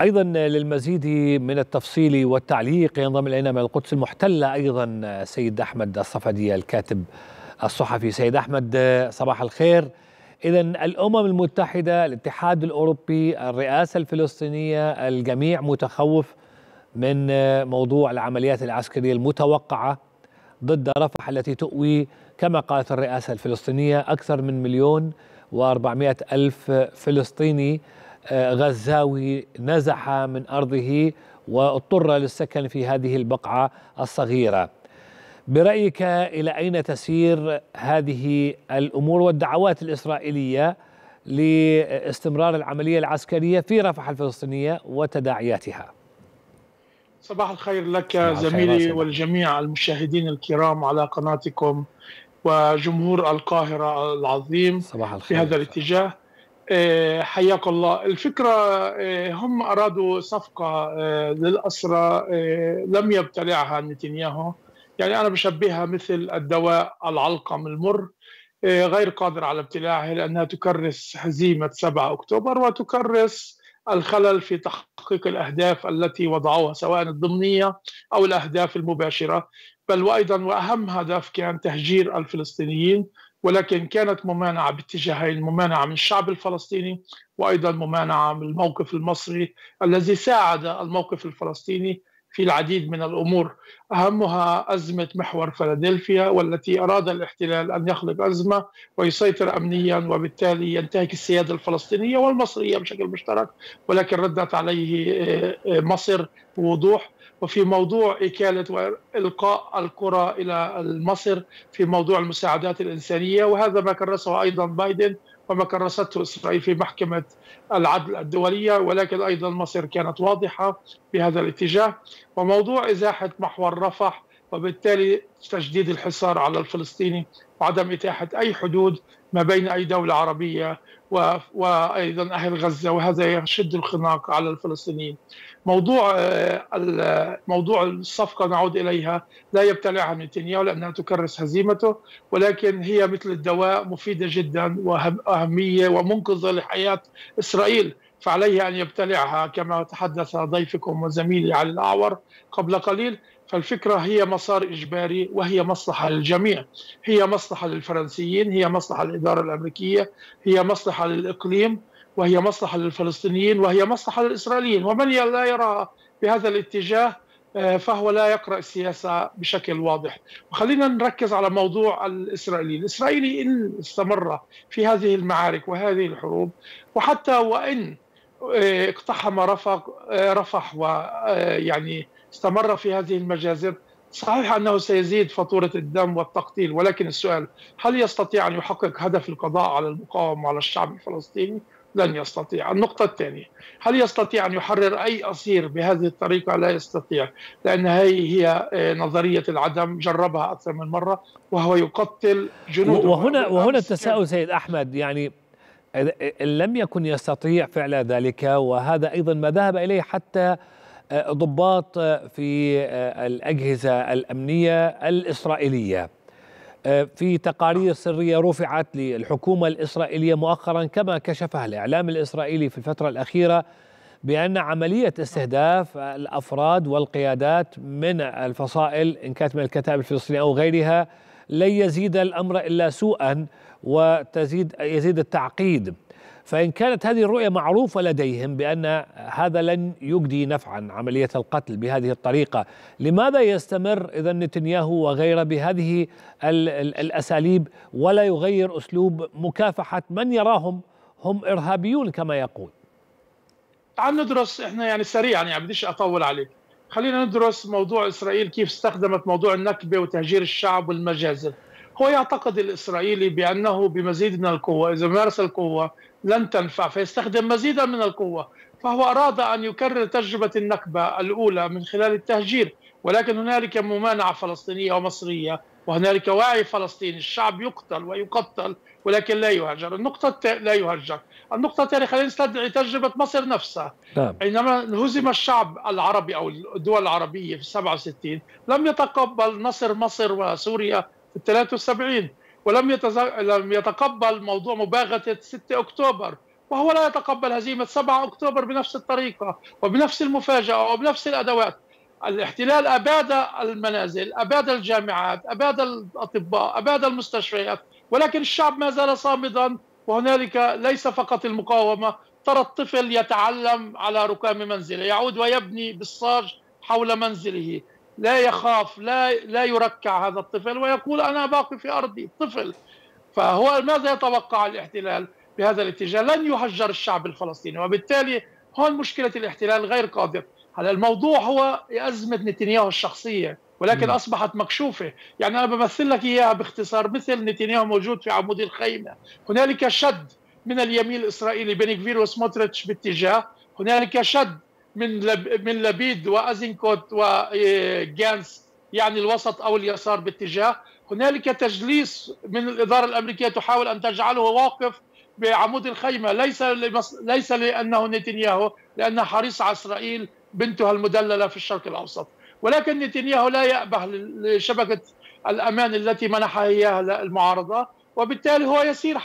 أيضا للمزيد من التفصيل والتعليق ينضم إلينا من القدس المحتلة أيضا سيد أحمد الصفدي الكاتب الصحفي سيد أحمد صباح الخير إذا الأمم المتحدة الاتحاد الأوروبي الرئاسة الفلسطينية الجميع متخوف من موضوع العمليات العسكرية المتوقعة ضد رفح التي تؤوي كما قالت الرئاسة الفلسطينية أكثر من مليون و400 ألف فلسطيني غزاوي نزح من أرضه واضطر للسكن في هذه البقعة الصغيرة برأيك إلى أين تسير هذه الأمور والدعوات الإسرائيلية لاستمرار العملية العسكرية في رفح الفلسطينية وتداعياتها صباح الخير لك زميلي والجميع المشاهدين الكرام على قناتكم وجمهور القاهرة العظيم صباح الخير في هذا الاتجاه آه، حياك الله الفكرة آه، هم أرادوا صفقة آه، للأسرة لم يبتلعها نتنياهو يعني أنا بشبهها مثل الدواء العلقم المر غير قادر على ابتلاعه لأنها تكرس هزيمة 7 أكتوبر وتكرس الخلل في تحقيق الأهداف التي وضعوها سواء الضمنية أو الأهداف المباشرة بل وأيضا وأهم هدف كان تهجير الفلسطينيين ولكن كانت ممانعة باتجاهين ممانعة من الشعب الفلسطيني وأيضا ممانعة من الموقف المصري الذي ساعد الموقف الفلسطيني في العديد من الأمور أهمها أزمة محور فلادلفيا والتي أراد الاحتلال أن يخلق أزمة ويسيطر أمنيا وبالتالي ينتهك السيادة الفلسطينية والمصرية بشكل مشترك ولكن ردت عليه آه، آه، مصر بوضوح وفي موضوع إكالة وإلقاء الكرة إلى مصر في موضوع المساعدات الإنسانية وهذا ما كرسه أيضا بايدن وما كرسته إسرائيل في محكمة العدل الدولية ولكن أيضا مصر كانت واضحة بهذا الاتجاه وموضوع إزاحة محور رفح وبالتالي تجديد الحصار على الفلسطيني وعدم إتاحة أي حدود ما بين أي دولة عربية وأيضا أهل غزة وهذا يشد الخناق على الفلسطينيين موضوع آه، موضوع الصفقة نعود إليها لا يبتلعها نتنياهو لأنها تكرس هزيمته ولكن هي مثل الدواء مفيدة جدا وأهمية ومنقذة لحياة إسرائيل فعليه أن يبتلعها كما تحدث ضيفكم وزميلي علي الأعور قبل قليل فالفكرة هي مسار إجباري وهي مصلحة للجميع هي مصلحة للفرنسيين هي مصلحة للإدارة الأمريكية هي مصلحة للإقليم وهي مصلحة للفلسطينيين وهي مصلحة للإسرائيليين ومن لا يرى بهذا الاتجاه آه، فهو لا يقرأ السياسة بشكل واضح وخلينا نركز على موضوع الإسرائيلي الإسرائيلي إن استمر في هذه المعارك وهذه الحروب وحتى وإن إيه، اقتحم إيه، رفح رفح ويعني إيه، استمر في هذه المجازر صحيح انه سيزيد فاتوره الدم والتقتيل ولكن السؤال هل يستطيع ان يحقق هدف القضاء على المقاومه وعلى الشعب الفلسطيني؟ لن يستطيع، النقطة الثانية هل يستطيع أن يحرر أي أسير بهذه الطريقة؟ لا يستطيع، لأن هي هي نظرية العدم جربها أكثر من مرة وهو يقتل جنوده وهنا وهنا التساؤل سيد أحمد يعني لم يكن يستطيع فعل ذلك وهذا أيضا ما ذهب إليه حتى آه، ضباط آه، في آه، الأجهزة الأمنية الإسرائيلية في تقارير سرية رفعت للحكومة الإسرائيلية مؤخرا كما كشفها الإعلام الإسرائيلي في الفترة الأخيرة بأن عملية استهداف الأفراد والقيادات من الفصائل إن كانت من الكتائب الفلسطينية أو غيرها لن يزيد الأمر إلا سوءا وتزيد يزيد التعقيد فإن كانت هذه الرؤية معروفة لديهم بأن هذا لن يجدي نفعا عملية القتل بهذه الطريقة لماذا يستمر إذا نتنياهو وغيره بهذه الـ الـ الأساليب ولا يغير أسلوب مكافحة من يراهم هم إرهابيون كما يقول تعال ندرس احنا يعني سريعا يعني بديش اطول عليك خلينا ندرس موضوع اسرائيل كيف استخدمت موضوع النكبه وتهجير الشعب والمجازر هو يعتقد الإسرائيلي بأنه بمزيد من القوة إذا مارس القوة لن تنفع فيستخدم مزيدا من القوة فهو أراد أن يكرر تجربة النكبة الأولى من خلال التهجير ولكن هنالك ممانعة فلسطينية ومصرية وهنالك وعي فلسطيني الشعب يقتل ويقتل ولكن لا يهجر النقطة لا يهجر النقطة الثانية خلينا نستدعي تجربة مصر نفسها نعم. عندما هزم الشعب العربي أو الدول العربية في 67 لم يتقبل نصر مصر وسوريا ال 73 ولم يتز... لم يتقبل موضوع مباغته 6 اكتوبر وهو لا يتقبل هزيمه 7 اكتوبر بنفس الطريقه وبنفس المفاجاه وبنفس الادوات الاحتلال اباد المنازل اباد الجامعات اباد الاطباء اباد المستشفيات ولكن الشعب ما زال صامدا وهنالك ليس فقط المقاومه ترى الطفل يتعلم على ركام منزله يعود ويبني بالصاج حول منزله لا يخاف لا لا يركع هذا الطفل ويقول انا باقي في ارضي طفل فهو ماذا يتوقع الاحتلال بهذا الاتجاه لن يهجر الشعب الفلسطيني وبالتالي هون مشكله الاحتلال غير قادر هلا الموضوع هو ازمه نتنياهو الشخصيه ولكن م. نعم. اصبحت مكشوفه، يعني انا بمثل لك اياها باختصار مثل نتنياهو موجود في عمود الخيمه، هنالك شد من اليمين الاسرائيلي بين كفير وسموتريتش باتجاه، هنالك شد من من لبيد وازنكوت وجانس إيه، يعني الوسط او اليسار باتجاه هنالك تجليس من الاداره الامريكيه تحاول ان تجعله واقف بعمود الخيمه ليس ليس لانه نتنياهو لانه حريص على اسرائيل بنتها المدلله في الشرق الاوسط ولكن نتنياهو لا يأبه لشبكه الامان التي منحها اياها المعارضه وبالتالي هو يسير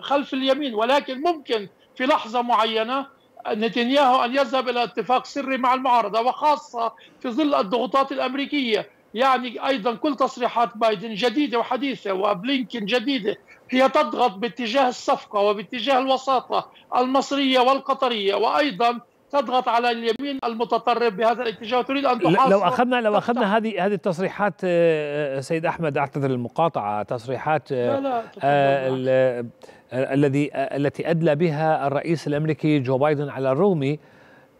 خلف اليمين ولكن ممكن في لحظه معينه نتنياهو أن يذهب إلى اتفاق سري مع المعارضة وخاصة في ظل الضغوطات الأمريكية يعني أيضا كل تصريحات بايدن جديدة وحديثة وبلينكين جديدة هي تضغط باتجاه الصفقة وباتجاه الوساطة المصرية والقطرية وأيضا تضغط على اليمين المتطرف بهذا الاتجاه وتريد ان تحاصر لو اخذنا لو اخذنا هذه هذه التصريحات آه، آه، سيد احمد اعتذر المقاطعه تصريحات آه، لا لا آه الذي التي ادلى بها الرئيس الامريكي جو بايدن على الرغم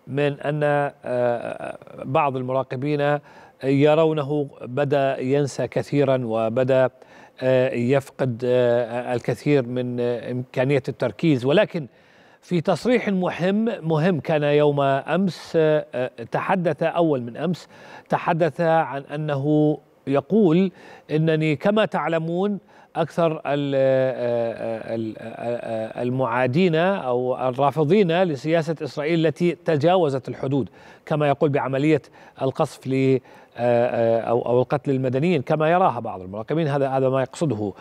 من ان بعض المراقبين يرونه بدا ينسى كثيرا وبدا يفقد الكثير من امكانيه التركيز ولكن في تصريح مهم مهم كان يوم امس آه، تحدث اول من امس تحدث عن انه يقول انني كما تعلمون اكثر آه، آه، المعادين او الرافضين لسياسه اسرائيل التي تجاوزت الحدود كما يقول بعمليه القصف ل او او القتل المدنيين كما يراها بعض المراقبين هذا هذا ما يقصده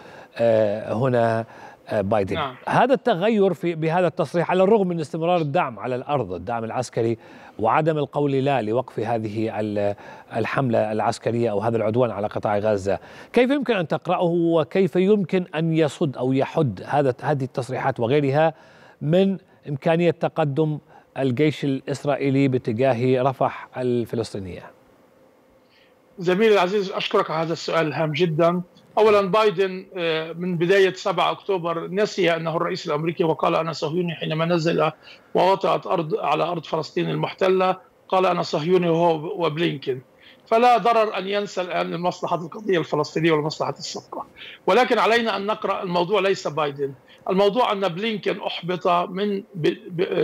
هنا آه، بايدن نعم. هذا التغير في بهذا التصريح على الرغم من استمرار الدعم على الارض الدعم العسكري وعدم القول لا لوقف هذه الحمله العسكريه او هذا العدوان على قطاع غزه كيف يمكن ان تقراه وكيف يمكن ان يصد او يحد هذا هذه التصريحات وغيرها من امكانيه تقدم الجيش الاسرائيلي باتجاه رفح الفلسطينيه زميلي العزيز اشكرك على هذا السؤال الهام جدا اولا بايدن آه، من بدايه 7 اكتوبر نسي انه الرئيس الامريكي وقال انا صهيوني حينما نزل ووطأت ارض على ارض فلسطين المحتله قال انا صهيوني وهو وبلينكن فلا ضرر ان ينسى الان لمصلحه القضيه الفلسطينيه ولمصلحه الصفقه ولكن علينا ان نقرا الموضوع ليس بايدن الموضوع ان بلينكن احبط من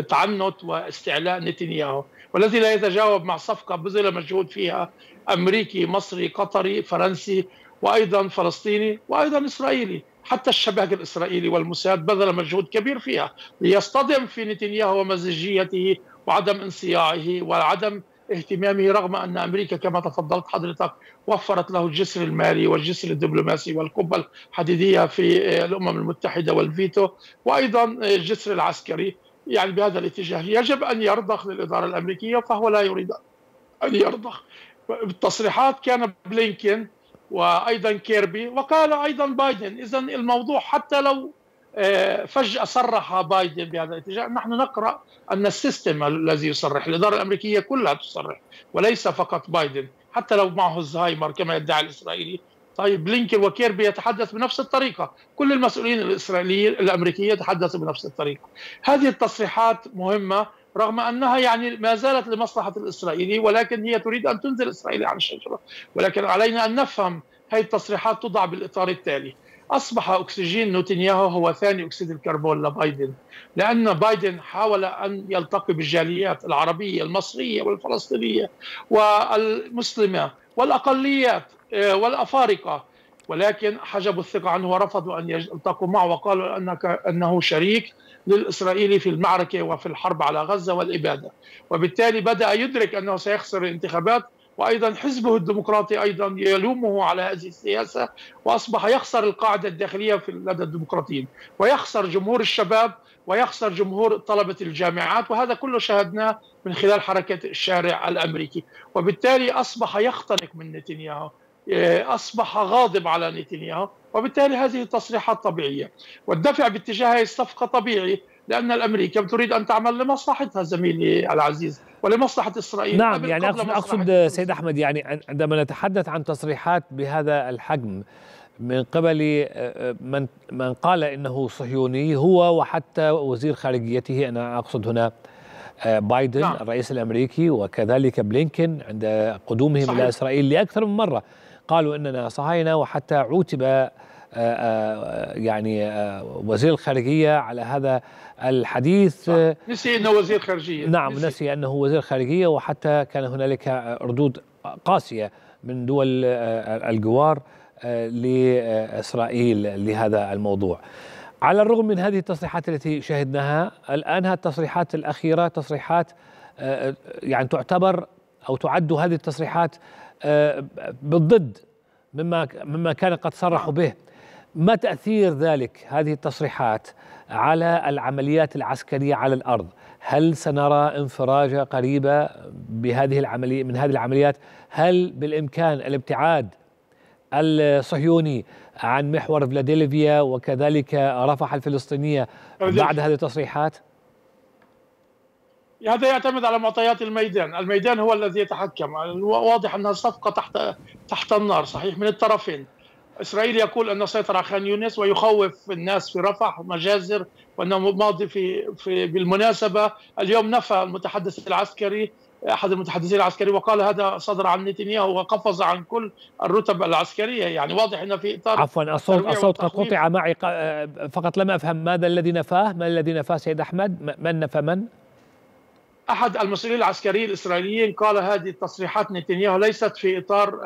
تعنت واستعلاء نتنياهو والذي لا يتجاوب مع صفقه بذل مجهود فيها امريكي مصري قطري فرنسي وايضا فلسطيني وايضا اسرائيلي حتى الشباك الاسرائيلي والموساد بذل مجهود كبير فيها ليصطدم في نتنياهو ومزيجيته وعدم انصياعه وعدم اهتمامه رغم ان امريكا كما تفضلت حضرتك وفرت له الجسر المالي والجسر الدبلوماسي والقبه الحديديه في الامم المتحده والفيتو وايضا الجسر العسكري يعني بهذا الاتجاه يجب ان يرضخ للاداره الامريكيه فهو لا يريد ان يرضخ بالتصريحات كان بلينكين وايضا كيربي وقال ايضا بايدن اذا الموضوع حتى لو آه، فجأة صرح بايدن بهذا الاتجاه نحن نقرأ أن السيستم الذي يصرح الإدارة الأمريكية كلها تصرح وليس فقط بايدن حتى لو معه الزهايمر كما يدعي الإسرائيلي طيب بلينكن وكيربي يتحدث بنفس الطريقة كل المسؤولين الإسرائيليين الأمريكيين يتحدثوا بنفس الطريقة هذه التصريحات مهمة رغم انها يعني ما زالت لمصلحه الاسرائيلي ولكن هي تريد ان تنزل اسرائيل عن الشجره ولكن علينا ان نفهم هذه التصريحات توضع بالاطار التالي اصبح اكسجين نتنياهو هو ثاني اكسيد الكربون لبايدن لان بايدن حاول ان يلتقي بالجاليات العربيه المصريه والفلسطينيه والمسلمه والاقليات آه، والافارقه ولكن حجبوا الثقه عنه ورفضوا ان يلتقوا معه وقالوا انك انه شريك للإسرائيلي في المعركة وفي الحرب على غزة والإبادة وبالتالي بدأ يدرك أنه سيخسر الانتخابات وايضا حزبه الديمقراطي ايضا يلومه على هذه السياسه واصبح يخسر القاعده الداخليه في لدى الديمقراطيين ويخسر جمهور الشباب ويخسر جمهور طلبه الجامعات وهذا كله شاهدناه من خلال حركه الشارع الامريكي وبالتالي اصبح يختنق من نتنياهو آه، اصبح غاضب على نتنياهو وبالتالي هذه التصريحات طبيعيه والدفع باتجاه هذه الصفقه طبيعي لان الامريكا تريد ان تعمل لمصلحتها زميلي العزيز ولمصلحه اسرائيل نعم يعني اقصد اقصد سيد احمد يعني عندما نتحدث عن تصريحات بهذا الحجم من قبل آه، آه، من من قال انه صهيوني هو وحتى وزير خارجيته انا اقصد هنا آه، بايدن نعم. الرئيس الامريكي وكذلك بلينكن عند قدومهم صحيح. الى اسرائيل لاكثر من مره قالوا اننا صهاينه وحتى عوتب آه، آه، يعني وزير الخارجيه على هذا الحديث صح. نسي انه وزير خارجيه نعم نسي, نسي انه وزير خارجيه وحتى كان هنالك ردود قاسيه من دول الجوار لاسرائيل لهذا الموضوع على الرغم من هذه التصريحات التي شهدناها الآن هذه التصريحات الأخيرة تصريحات آه، آه، يعني تعتبر أو تعد هذه التصريحات آه، بالضد مما مما كان قد صرحوا به ما تأثير ذلك هذه التصريحات على العمليات العسكرية على الأرض هل سنرى انفراجة قريبة بهذه العملية من هذه العمليات هل بالإمكان الابتعاد الصهيوني عن محور فلاديلفيا وكذلك رفح الفلسطينية بعد هذه التصريحات؟ هذا يعتمد على معطيات الميدان، الميدان هو الذي يتحكم، واضح انها صفقه تحت تحت النار صحيح من الطرفين. اسرائيل يقول انه سيطر على خان يونس ويخوف الناس في رفح مجازر وانه ماضي في في بالمناسبه اليوم نفى المتحدث العسكري احد المتحدثين العسكريين وقال هذا صدر عن نتنياهو وقفز عن كل الرتب العسكريه يعني واضح انه في اطار عفوا الصوت الصوت قد قطع معي آه، فقط لم افهم ماذا الذي نفاه ما الذي نفاه سيد احمد من نفى من احد المسؤولين العسكريين الاسرائيليين قال هذه التصريحات نتنياهو ليست في اطار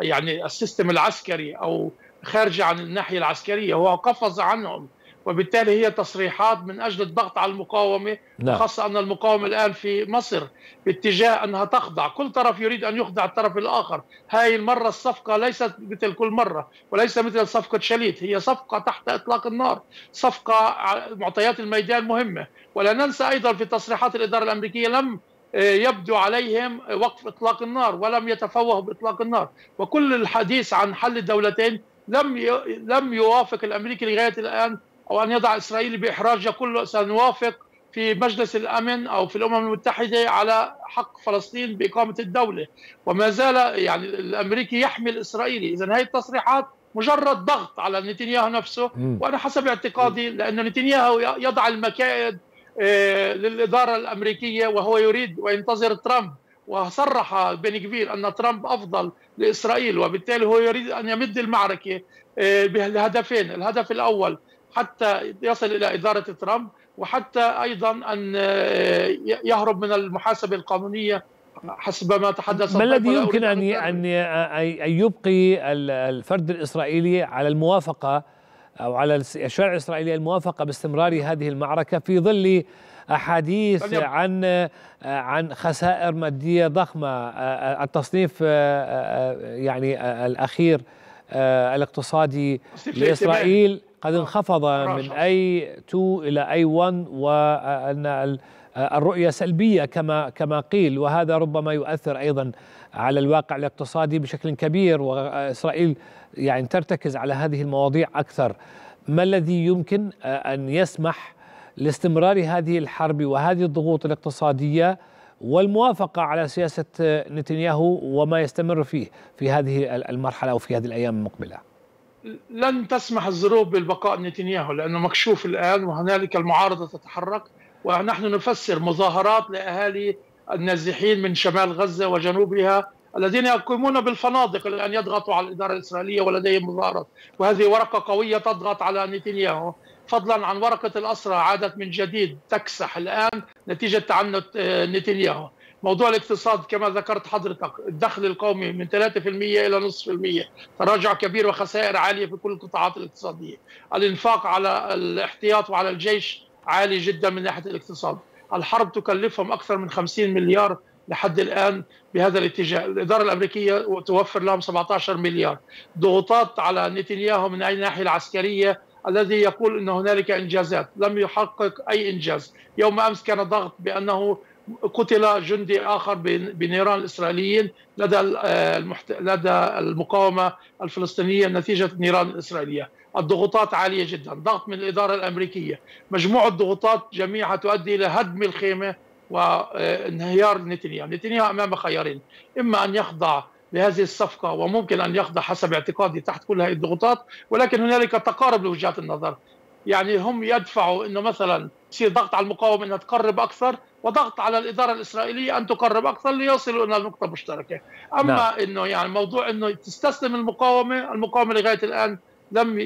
يعني السيستم العسكري او خارجه عن الناحيه العسكريه هو قفز عنهم وبالتالي هي تصريحات من أجل الضغط على المقاومة نعم. خاصة أن المقاومة الآن في مصر باتجاه أنها تخضع كل طرف يريد أن يخضع الطرف الآخر هاي المرة الصفقة ليست مثل كل مرة وليس مثل صفقة شليت هي صفقة تحت إطلاق النار صفقة معطيات الميدان مهمة ولا ننسى أيضا في تصريحات الإدارة الأمريكية لم آه، يبدو عليهم وقف اطلاق النار ولم يتفوهوا باطلاق النار وكل الحديث عن حل الدولتين لم لم يوافق الامريكي لغايه الان أو أن يضع إسرائيل بإحراجها كله سنوافق في مجلس الامن او في الامم المتحده على حق فلسطين باقامه الدوله وما زال يعني الامريكي يحمي الاسرائيلي اذا هذه التصريحات مجرد ضغط على نتنياهو نفسه وانا حسب اعتقادي لانه نتنياهو يضع المكائد آه، للاداره الامريكيه وهو يريد وينتظر ترامب وصرح بن كبير ان ترامب افضل لاسرائيل وبالتالي هو يريد ان يمد المعركه آه، بهدفين الهدف الاول حتى يصل الى اداره ترامب وحتى ايضا ان آه، يهرب من المحاسبه القانونيه حسب ما تحدث ما الذي يمكن ان ان ان يبقي الفرد الاسرائيلي على الموافقه او على الشارع الاسرائيلي الموافقه باستمرار هذه المعركه في ظل احاديث عن عن خسائر ماديه ضخمه آه، آه، التصنيف يعني الاخير الاقتصادي لاسرائيل قد انخفض من اي 2 الى اي 1 وان الرؤيه سلبيه كما كما قيل وهذا ربما يؤثر ايضا على الواقع الاقتصادي بشكل كبير واسرائيل يعني ترتكز على هذه المواضيع اكثر ما الذي يمكن ان يسمح لاستمرار هذه الحرب وهذه الضغوط الاقتصاديه والموافقه على سياسه نتنياهو وما يستمر فيه في هذه المرحله وفي هذه الايام المقبله لن تسمح الظروف بالبقاء نتنياهو لانه مكشوف الان وهنالك المعارضه تتحرك ونحن نفسر مظاهرات لاهالي النازحين من شمال غزه وجنوبها الذين يقومون بالفنادق الان يضغطوا على الاداره الاسرائيليه ولديهم مظاهرات وهذه ورقه قويه تضغط على نتنياهو فضلا عن ورقه الاسرى عادت من جديد تكسح الان نتيجه تعنت آه، نتنياهو موضوع الاقتصاد كما ذكرت حضرتك الدخل القومي من 3% الى نصف المية تراجع كبير وخسائر عاليه في كل القطاعات الاقتصاديه الانفاق على الاحتياط وعلى الجيش عالي جدا من ناحيه الاقتصاد الحرب تكلفهم اكثر من 50 مليار لحد الان بهذا الاتجاه، الاداره الامريكيه توفر لهم 17 مليار، ضغوطات على نتنياهو من اي الناحيه العسكريه الذي يقول ان هنالك انجازات، لم يحقق اي انجاز، يوم امس كان ضغط بانه قتل جندي اخر بنيران الاسرائيليين لدى آه، المحت... لدى المقاومه الفلسطينيه نتيجه النيران الاسرائيليه، الضغوطات عاليه جدا، ضغط من الاداره الامريكيه، مجموعه ضغوطات جميعها تؤدي الى هدم الخيمه وانهيار آه، نتنياهو، نتنياهو امام خيارين، اما ان يخضع لهذه الصفقة وممكن أن يخضع حسب اعتقادي تحت كل هذه الضغوطات ولكن هنالك تقارب لوجهات النظر يعني هم يدفعوا أنه مثلا يصير ضغط على المقاومة أنها تقرب أكثر وضغط على الاداره الاسرائيليه ان تقرب اكثر ليصلوا الى نقطه مشتركه، اما نعم. انه يعني موضوع انه تستسلم المقاومه، المقاومه لغايه الان لم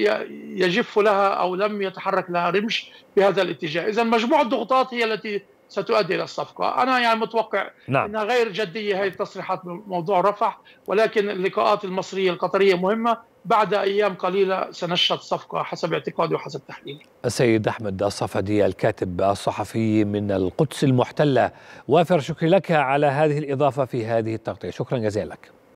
يجف لها او لم يتحرك لها رمش بهذا الاتجاه، اذا مجموع الضغوطات هي التي ستؤدي الى الصفقه، انا يعني متوقع نعم. انها غير جديه هذه التصريحات بموضوع رفح ولكن اللقاءات المصريه القطريه مهمه بعد ايام قليله سنشهد صفقه حسب اعتقادي وحسب تحليلي. السيد احمد الصفدي الكاتب الصحفي من القدس المحتله وافر شكري لك على هذه الاضافه في هذه التغطيه، شكرا جزيلا لك.